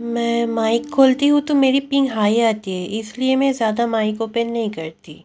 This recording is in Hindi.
मैं माइक खोलती हूँ तो मेरी पिंग हाई आती है इसलिए मैं ज़्यादा माइक ओपन नहीं करती